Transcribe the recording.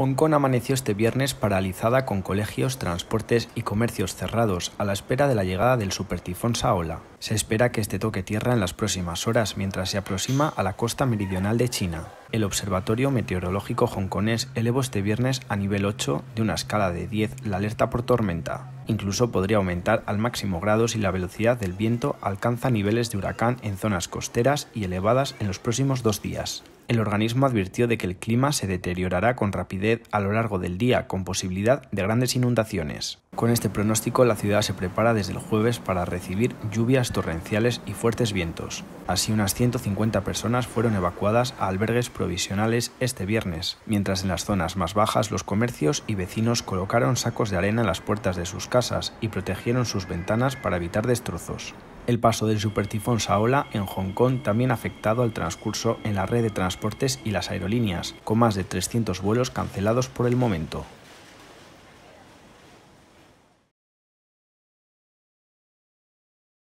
Hong Kong amaneció este viernes paralizada con colegios, transportes y comercios cerrados a la espera de la llegada del supertifón Saola. Se espera que este toque tierra en las próximas horas mientras se aproxima a la costa meridional de China. El Observatorio Meteorológico Hong Hongkonés elevó este viernes a nivel 8 de una escala de 10 la alerta por tormenta. Incluso podría aumentar al máximo grado si la velocidad del viento alcanza niveles de huracán en zonas costeras y elevadas en los próximos dos días el organismo advirtió de que el clima se deteriorará con rapidez a lo largo del día, con posibilidad de grandes inundaciones. Con este pronóstico, la ciudad se prepara desde el jueves para recibir lluvias torrenciales y fuertes vientos. Así, unas 150 personas fueron evacuadas a albergues provisionales este viernes, mientras en las zonas más bajas los comercios y vecinos colocaron sacos de arena en las puertas de sus casas y protegieron sus ventanas para evitar destrozos el paso del supertifón Saola en Hong Kong también ha afectado al transcurso en la red de transportes y las aerolíneas, con más de 300 vuelos cancelados por el momento.